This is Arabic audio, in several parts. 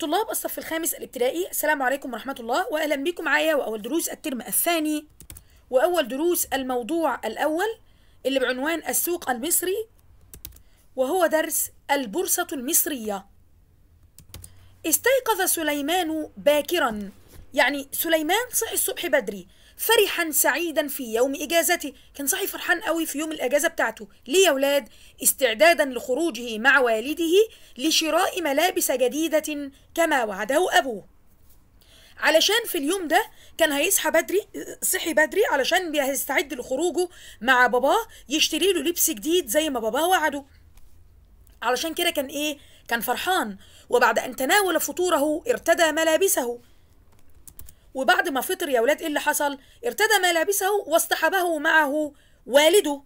طلاب الصف الخامس الابتدائي السلام عليكم ورحمة الله وأهلا بكم معايا وأول دروس الترم الثاني وأول دروس الموضوع الأول اللي بعنوان السوق المصري وهو درس البورصة المصرية استيقظ سليمان باكرا يعني سليمان صحي الصبح بدري فرحا سعيدا في يوم إجازته كان صحي فرحان قوي في يوم الأجازة بتاعته ليه يا ولاد استعدادا لخروجه مع والده لشراء ملابس جديدة كما وعده أبوه علشان في اليوم ده كان هيصحى بدري صحي بدري علشان هيستعد لخروجه مع باباه يشتري له لبس جديد زي ما باباه وعده علشان كده كان ايه كان فرحان وبعد ان تناول فطوره ارتدى ملابسه وبعد ما فطر يا ولاد ايه اللي حصل ارتدى ملابسه واصطحبه معه والده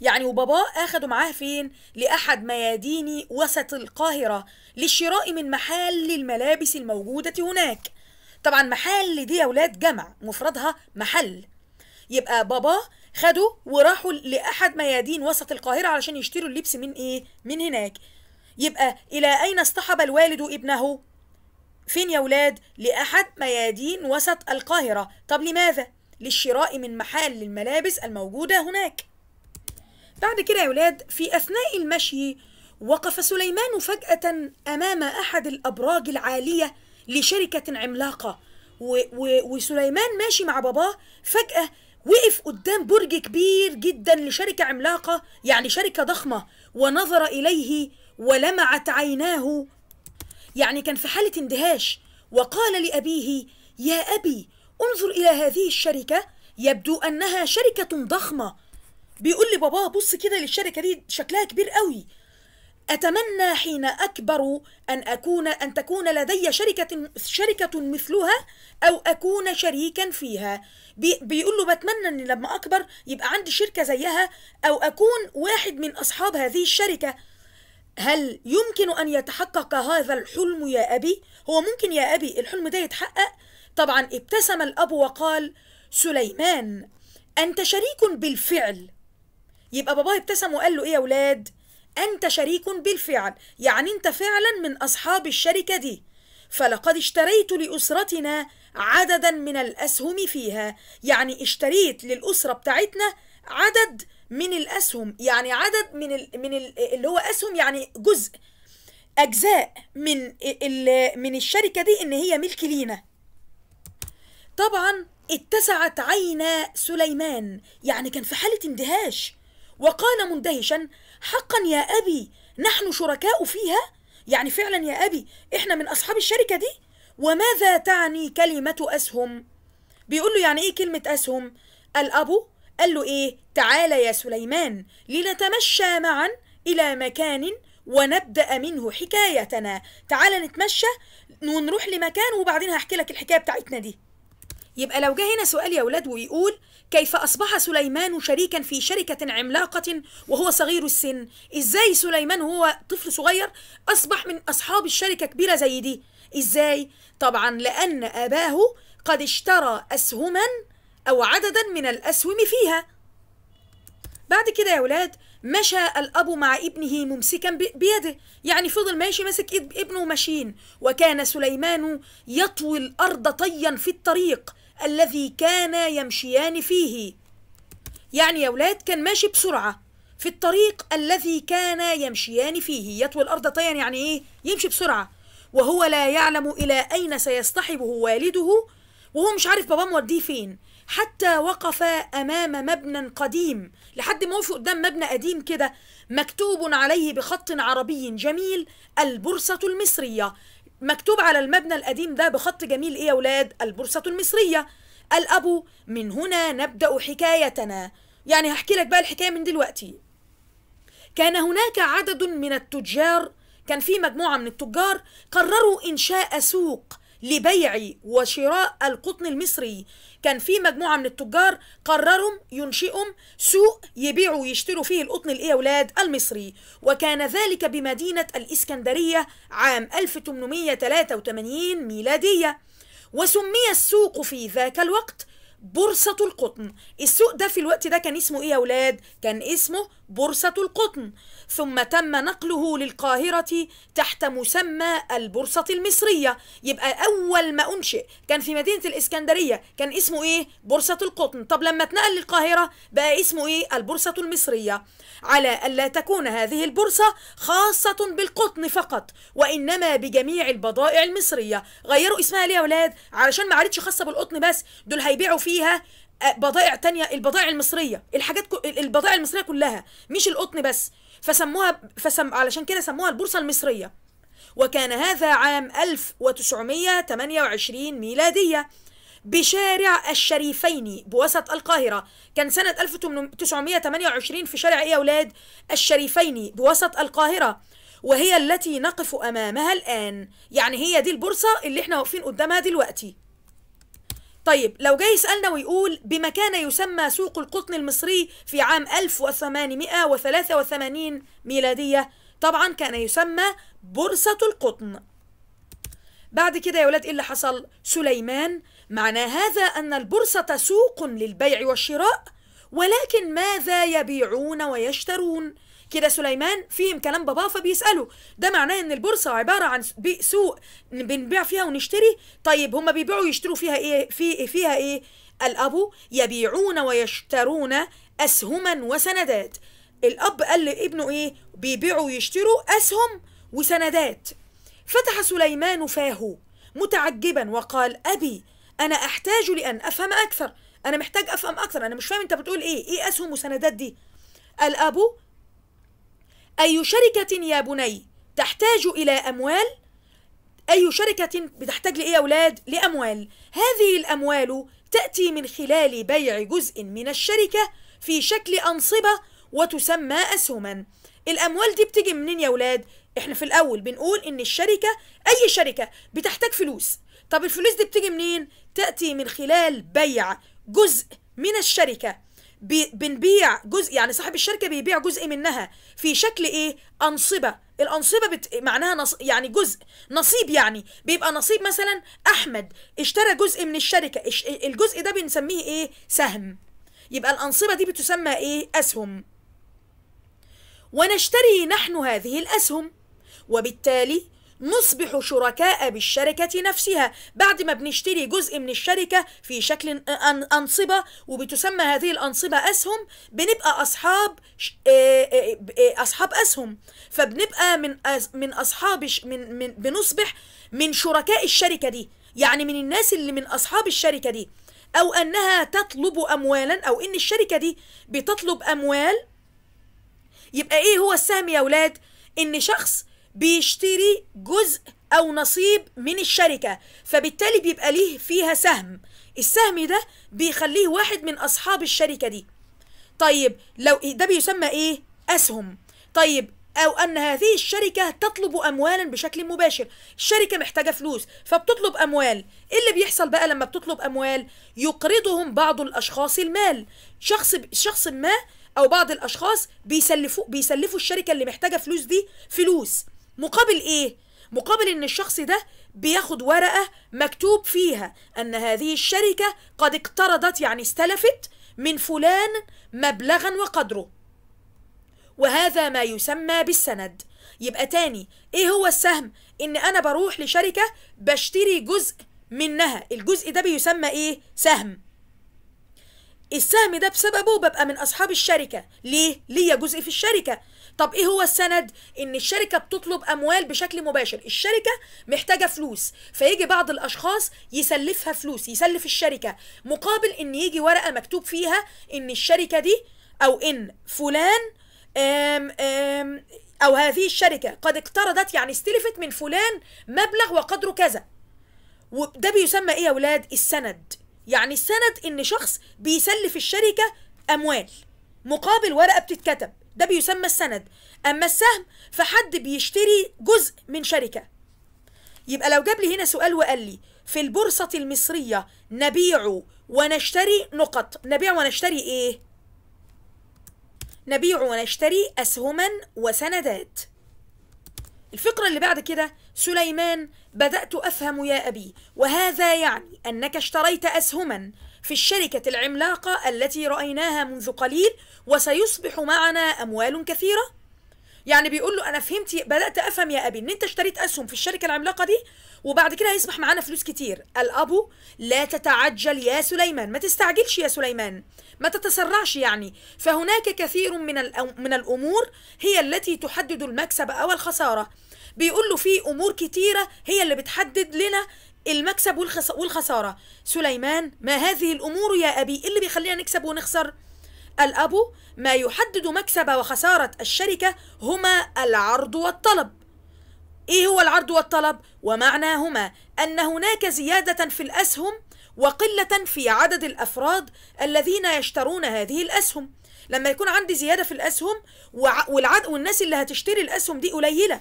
يعني وباباه أخده معاه فين لاحد ميادين وسط القاهره للشراء من محل الملابس الموجوده هناك طبعا محل دي يا ولاد جمع مفردها محل يبقى باباه خده وراحوا لاحد ميادين وسط القاهره علشان يشتروا اللبس من ايه من هناك يبقى الى اين اصطحب الوالد ابنه فين يا ولاد لأحد ميادين وسط القاهرة طب لماذا؟ للشراء من محل الملابس الموجودة هناك بعد كده يا ولاد في أثناء المشي وقف سليمان فجأة أمام أحد الأبراج العالية لشركة عملاقة و و وسليمان ماشي مع باباه فجأة وقف قدام برج كبير جدا لشركة عملاقة يعني شركة ضخمة ونظر إليه ولمعت عيناه يعني كان في حالة اندهاش وقال لأبيه يا أبي انظر إلى هذه الشركة يبدو أنها شركة ضخمة بيقول لباباه بص كده للشركة دي شكلها كبير قوي أتمنى حين أكبر أن أكون أن تكون لدي شركة شركة مثلها أو أكون شريكا فيها بي بيقول له بتمنى أن لما أكبر يبقى عندي شركة زيها أو أكون واحد من أصحاب هذه الشركة هل يمكن أن يتحقق هذا الحلم يا أبي؟ هو ممكن يا أبي الحلم ده يتحقق؟ طبعا ابتسم الأب وقال سليمان أنت شريك بالفعل يبقى باباه ابتسم وقال له إيه يا أولاد؟ أنت شريك بالفعل يعني أنت فعلا من أصحاب الشركة دي فلقد اشتريت لأسرتنا عددا من الأسهم فيها يعني اشتريت للأسرة بتاعتنا عدد من الاسهم يعني عدد من الـ من الـ اللي هو اسهم يعني جزء اجزاء من من الشركه دي ان هي ملك لينا طبعا اتسعت عينا سليمان يعني كان في حاله اندهاش وقال مندهشا حقا يا ابي نحن شركاء فيها يعني فعلا يا ابي احنا من اصحاب الشركه دي وماذا تعني كلمه اسهم بيقول له يعني ايه كلمه اسهم الابو قال له إيه تعال يا سليمان لنتمشى معا إلى مكان ونبدأ منه حكايتنا تعال نتمشى ونروح لمكان وبعدين هحكي لك الحكاية بتاعتنا دي يبقى لو جه هنا سؤال يا ولاد ويقول كيف أصبح سليمان شريكا في شركة عملاقة وهو صغير السن إزاي سليمان وهو طفل صغير أصبح من أصحاب الشركة كبيرة زي دي إزاي؟ طبعا لأن أباه قد اشترى أسهما أو عددا من الأسهم فيها بعد كده يا ولاد مشى الأب مع ابنه ممسكا بيده يعني فضل ماشي ماسك ابنه ماشيين وكان سليمان يطوي الأرض طيا في الطريق الذي كان يمشيان فيه يعني يا ولاد كان ماشي بسرعة في الطريق الذي كان يمشيان فيه يطوي الأرض طيا يعني إيه يمشي بسرعة وهو لا يعلم إلى أين سيصطحبه والده وهو مش عارف باباه موديه فين حتى وقف أمام مبنى قديم لحد ما وقف قدام مبنى قديم كده مكتوب عليه بخط عربي جميل البورصة المصرية مكتوب على المبنى القديم ده بخط جميل إيه يا ولاد البورصة المصرية الأب من هنا نبدأ حكايتنا يعني هحكي لك بقى الحكاية من دلوقتي كان هناك عدد من التجار كان في مجموعة من التجار قرروا إنشاء سوق لبيع وشراء القطن المصري كان في مجموعة من التجار قرروا ينشئوا سوق يبيعوا ويشتروا فيه القطن الإيه أولاد المصري وكان ذلك بمدينة الإسكندرية عام 1883 ميلادية وسمي السوق في ذاك الوقت بورصة القطن السوق ده في الوقت ده كان اسمه ايه يا اولاد كان اسمه بورصة القطن ثم تم نقله للقاهرة تحت مسمى البورصة المصرية يبقى أول ما أنشئ كان في مدينة الإسكندرية كان اسمه إيه؟ بورصة القطن طب لما اتنقل للقاهرة بقى اسمه إيه؟ البورصة المصرية على ألا تكون هذه البورصة خاصة بالقطن فقط وإنما بجميع البضائع المصرية غيروا اسمها ليه يا أولاد؟ علشان ما عادتش خاصة بالقطن بس دول هيبيعوا فيها بضائع تانية البضائع المصرية الحاجات البضائع المصرية كلها مش القطن بس فسموها فسم علشان كده سموها البورصة المصرية وكان هذا عام 1928 ميلادية بشارع الشريفين بوسط القاهرة كان سنة 1928 في شارع إيه يا أولاد الشريفين بوسط القاهرة وهي التي نقف أمامها الآن يعني هي دي البورصة اللي احنا واقفين قدامها دلوقتي طيب لو جاي يسألنا ويقول بما كان يسمى سوق القطن المصري في عام 1883 ميلادية طبعا كان يسمى بورصة القطن بعد كده يا ولاد ايه اللي حصل سليمان معنى هذا ان البورصة سوق للبيع والشراء ولكن ماذا يبيعون ويشترون كده سليمان فيهم كلام باباه فبيساله ده معناه ان البورصه عباره عن سوق بنبيع فيها ونشتري طيب هما بيبيعوا يشتروا فيها ايه في فيها ايه الابو يبيعون ويشترون اسهما وسندات الاب قال لابنه ايه بيبيعوا ويشتروا اسهم وسندات فتح سليمان فاه متعجبا وقال ابي انا احتاج لان افهم اكثر انا محتاج افهم اكثر انا مش فاهم انت بتقول ايه ايه اسهم وسندات دي الاب أي شركة يا بني تحتاج إلى أموال أي شركة بتحتاج لإيه يا أولاد؟ لأموال هذه الأموال تأتي من خلال بيع جزء من الشركة في شكل أنصبة وتسمى أسهما الأموال دي بتيجي منين يا أولاد؟ إحنا في الأول بنقول إن الشركة أي شركة بتحتاج فلوس طب الفلوس دي بتيجي منين؟ تأتي من خلال بيع جزء من الشركة بي بنبيع جزء يعني صاحب الشركه بيبيع جزء منها في شكل ايه انصبه الانصبه بت... معناها نص... يعني جزء نصيب يعني بيبقى نصيب مثلا احمد اشترى جزء من الشركه اش... الجزء ده بنسميه ايه سهم يبقى الانصبه دي بتسمى ايه اسهم ونشتري نحن هذه الاسهم وبالتالي نصبح شركاء بالشركة نفسها بعد ما بنشتري جزء من الشركة في شكل أنصبة وبتسمى هذه الأنصبة أسهم بنبقى أصحاب آه، آه، آه، أصحاب أسهم فبنبقى من من أصحاب من, من بنصبح من شركاء الشركة دي يعني من الناس اللي من أصحاب الشركة دي أو أنها تطلب أموالا أو إن الشركة دي بتطلب أموال يبقى إيه هو السهم يا أولاد؟ إن شخص بيشتري جزء أو نصيب من الشركة فبالتالي بيبقى ليه فيها سهم السهم ده بيخليه واحد من أصحاب الشركة دي طيب لو إيه، ده بيسمى إيه؟ أسهم طيب أو أن هذه الشركة تطلب أموالا بشكل مباشر الشركة محتاجة فلوس فبتطلب أموال إيه اللي بيحصل بقى لما بتطلب أموال؟ يقرضهم بعض الأشخاص المال شخص, شخص ما أو بعض الأشخاص بيسلفوا, بيسلفوا الشركة اللي محتاجة فلوس دي فلوس مقابل ايه مقابل ان الشخص ده بياخد ورقه مكتوب فيها ان هذه الشركه قد اقترضت يعني استلفت من فلان مبلغا وقدره وهذا ما يسمى بالسند يبقى تاني ايه هو السهم ان انا بروح لشركه بشتري جزء منها الجزء ده بيسمى ايه سهم السهم ده بسببه ببقى من اصحاب الشركه ليه ليا جزء في الشركه طب ايه هو السند ان الشركه بتطلب اموال بشكل مباشر الشركه محتاجه فلوس فيجي بعض الاشخاص يسلفها فلوس يسلف الشركه مقابل ان يجي ورقه مكتوب فيها ان الشركه دي او ان فلان آم آم او هذه الشركه قد اقترضت يعني استلفت من فلان مبلغ وقدره كذا وده بيسمى ايه يا اولاد السند يعني السند ان شخص بيسلف الشركه اموال مقابل ورقه بتتكتب ده بيسمى السند أما السهم فحد بيشتري جزء من شركة يبقى لو جاب لي هنا سؤال وقال لي في البورصة المصرية نبيع ونشتري نقط نبيع ونشتري إيه؟ نبيع ونشتري أسهما وسندات الفقرة اللي بعد كده سليمان بدأت أفهم يا أبي وهذا يعني أنك اشتريت أسهما في الشركة العملاقة التي رأيناها منذ قليل وسيصبح معنا أموال كثيرة؟ يعني بيقول له أنا فهمت بدأت أفهم يا أبي إن أنت اشتريت أسهم في الشركة العملاقة دي وبعد كده هيصبح معانا فلوس كتير الأبو لا تتعجل يا سليمان ما تستعجلش يا سليمان ما تتسرعش يعني فهناك كثير من من الأمور هي التي تحدد المكسب أو الخسارة بيقول له في أمور كتيرة هي اللي بتحدد لنا المكسب والخسارة سليمان ما هذه الأمور يا أبي إيه اللي بيخلينا نكسب ونخسر الأب ما يحدد مكسب وخسارة الشركة هما العرض والطلب إيه هو العرض والطلب؟ ومعناهما أن هناك زيادة في الأسهم وقلة في عدد الأفراد الذين يشترون هذه الأسهم لما يكون عندي زيادة في الأسهم والناس اللي هتشتري الأسهم دي قليلة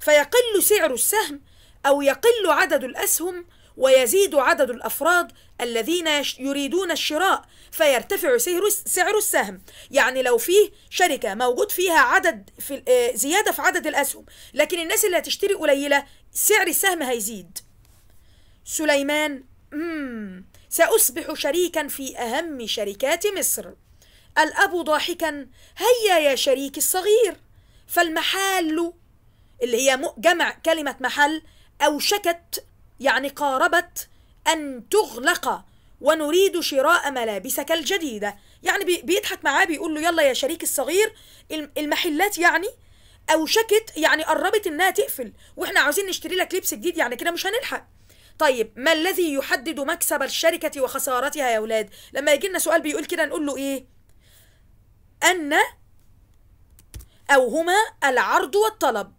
فيقل سعر السهم أو يقل عدد الأسهم ويزيد عدد الافراد الذين يريدون الشراء فيرتفع سعر السهم يعني لو فيه شركه موجود فيها عدد في آه، زياده في عدد الاسهم لكن الناس اللي هتشتري قليله سعر السهم هيزيد سليمان مم ساصبح شريكا في اهم شركات مصر الاب ضاحكا هيا يا شريك الصغير فالمحال اللي هي جمع كلمه محل أوشكت يعني قاربت أن تغلق ونريد شراء ملابسك الجديدة يعني بيضحك معاه بيقول له يلا يا شريك الصغير المحلات يعني أوشكت يعني قربت إنها تقفل وإحنا عاوزين نشتري لك لبس جديد يعني كده مش هنلحق طيب ما الذي يحدد مكسب الشركة وخسارتها يا أولاد لما يجي لنا سؤال بيقول كده نقول له إيه أن أو هما العرض والطلب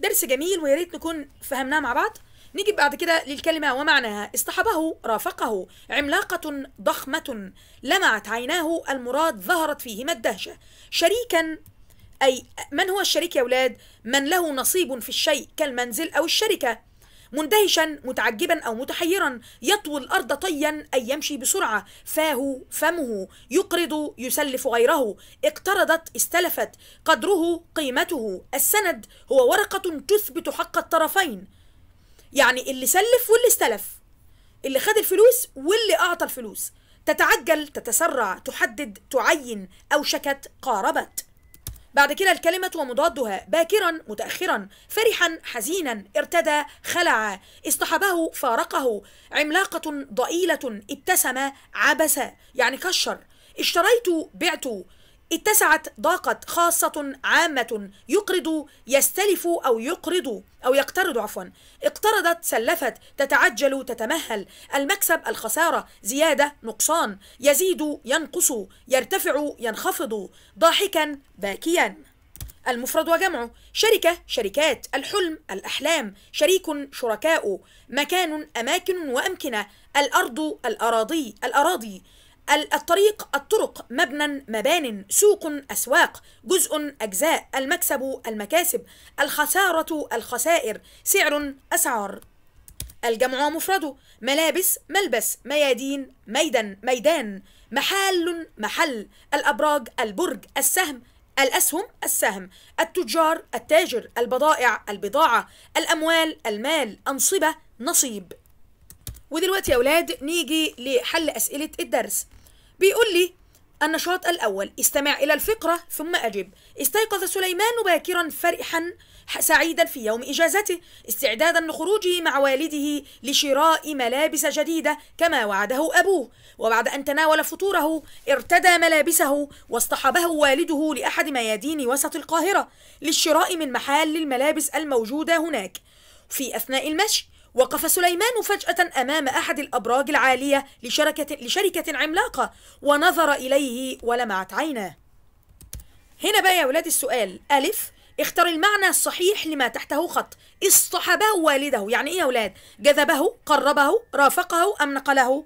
درس جميل ويا ريت نكون فهمناه مع بعض نيجي بعد كده للكلمة ومعناها اصطحبه رافقه عملاقة ضخمة لمعت عيناه المراد ظهرت فيهما الدهشة شريكا أي من هو الشريك يا أولاد من له نصيب في الشيء كالمنزل أو الشركة مندهشا متعجبا أو متحيرا يطوي الأرض طيا أي يمشي بسرعة فاه فمه يقرض يسلف غيره اقترضت استلفت قدره قيمته السند هو ورقة تثبت حق الطرفين يعني اللي سلف واللي استلف اللي خد الفلوس واللي أعطى الفلوس تتعجل تتسرع تحدد تعين أو شكت قاربت بعد كده الكلمة ومضادها باكرا متأخرا فرحا حزينا ارتدى خلع اصطحبه فارقه عملاقة ضئيلة ابتسم عبس يعني كشر اشتريت بعت اتسعت ضاقت خاصة عامة يقرض يستلف أو يقرض أو يقترض عفوا اقترضت سلفت تتعجل تتمهل المكسب الخسارة زيادة نقصان يزيد ينقص يرتفع ينخفض ضاحكا باكيا المفرد وجمعه شركة شركات الحلم الأحلام شريك شركاء مكان أماكن وأمكنة الأرض الأراضي الأراضي الطريق الطرق مبنى مبان سوق أسواق جزء أجزاء المكسب المكاسب الخسارة الخسائر سعر أسعار الجمع مفرده ملابس ملبس ميادين ميدن ميدان محل محل الأبراج البرج السهم الأسهم السهم التجار التاجر البضائع البضاعة الأموال المال أنصبة نصيب ودلوقتي يا أولاد نيجي لحل أسئلة الدرس بيقول لي النشاط الأول استمع إلى الفقرة ثم أجب استيقظ سليمان باكرا فرحا سعيدا في يوم إجازته استعدادا لخروجه مع والده لشراء ملابس جديدة كما وعده أبوه وبعد أن تناول فطوره ارتدى ملابسه واصطحبه والده لأحد ميادين وسط القاهرة للشراء من محل الملابس الموجودة هناك في أثناء المشي وقف سليمان فجأة أمام أحد الأبراج العالية لشركة, لشركة عملاقة ونظر إليه ولمعت عيناه هنا بقى يا ولاد السؤال ألف اختر المعنى الصحيح لما تحته خط اصطحبه والده يعني ايه يا ولاد جذبه قربه رافقه ام نقله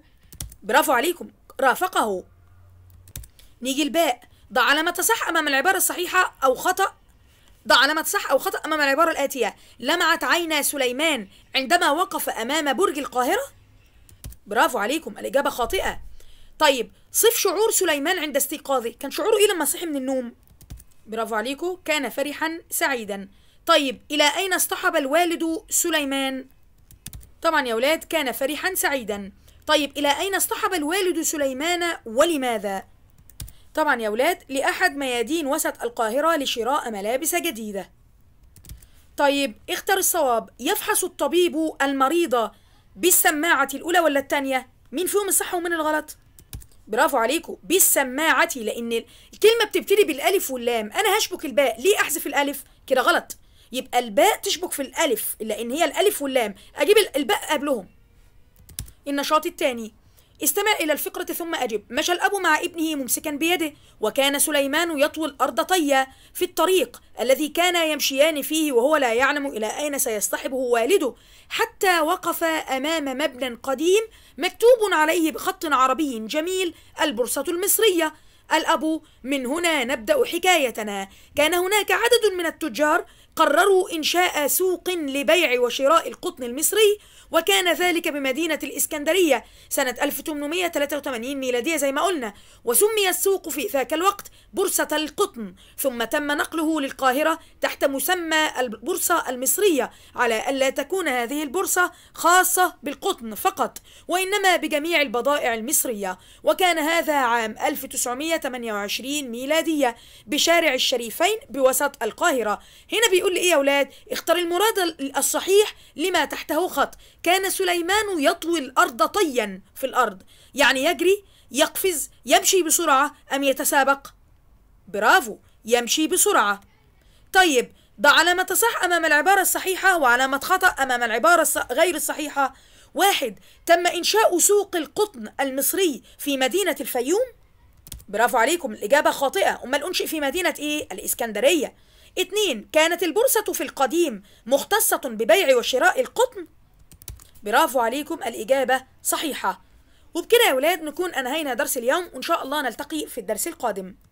برافو عليكم رافقه نيجي الباء ضع علامة صح امام العبارة الصحيحة او خطأ ضع علامة صح أو خطأ أمام العبارة الآتية لمعت عينا سليمان عندما وقف أمام برج القاهرة برافو عليكم الإجابة خاطئة طيب صف شعور سليمان عند استيقاظه كان شعوره إيه لما صحي من النوم برافو عليكم كان فرحا سعيدا طيب إلى أين اصطحب الوالد سليمان طبعا يا أولاد كان فرحا سعيدا طيب إلى أين اصطحب الوالد سليمان ولماذا طبعا يا ولاد لأحد ميادين وسط القاهرة لشراء ملابس جديدة طيب اختر الصواب يفحص الطبيب المريضة بالسماعة الأولى ولا الثانية مين فيهم الصح ومين الغلط برافو عليكم بالسماعة لأن الكلمة بتبتدي بالألف واللام أنا هشبك الباء ليه أحذف الألف كده غلط يبقى الباء تشبك في الألف لأن هي الألف واللام أجيب الباء قبلهم النشاط الثاني استمع إلى الفقرة ثم أجب مشى الأب مع ابنه ممسكا بيده وكان سليمان يطوي الأرض طيا في الطريق الذي كان يمشيان فيه وهو لا يعلم إلى أين سيصطحبه والده حتى وقف أمام مبنى قديم مكتوب عليه بخط عربي جميل البورصة المصرية الأب من هنا نبدأ حكايتنا كان هناك عدد من التجار قرروا إنشاء سوق لبيع وشراء القطن المصري وكان ذلك بمدينة الإسكندرية سنة 1883 ميلادية زي ما قلنا وسمي السوق في ذاك الوقت بورصة القطن ثم تم نقله للقاهرة تحت مسمى البورصة المصرية على ألا تكون هذه البورصة خاصة بالقطن فقط وإنما بجميع البضائع المصرية وكان هذا عام 1928 ميلادية بشارع الشريفين بوسط القاهرة هنا بيقول لي إيه يا أولاد اختار المراد الصحيح لما تحته خط كان سليمان يطوي الأرض طيا في الأرض يعني يجري يقفز يمشي بسرعة أم يتسابق برافو يمشي بسرعة طيب ضع علامة صح أمام العبارة الصحيحة وعلامة خطأ أمام العبارة غير الصحيحة واحد تم إنشاء سوق القطن المصري في مدينة الفيوم برافو عليكم الإجابة خاطئة أمال أنشئ في مدينة إيه؟ الإسكندرية اتنين كانت البورصة في القديم مختصة ببيع وشراء القطن برافو عليكم الإجابة صحيحة وبكده يا ولاد نكون أنهينا درس اليوم وإن شاء الله نلتقي في الدرس القادم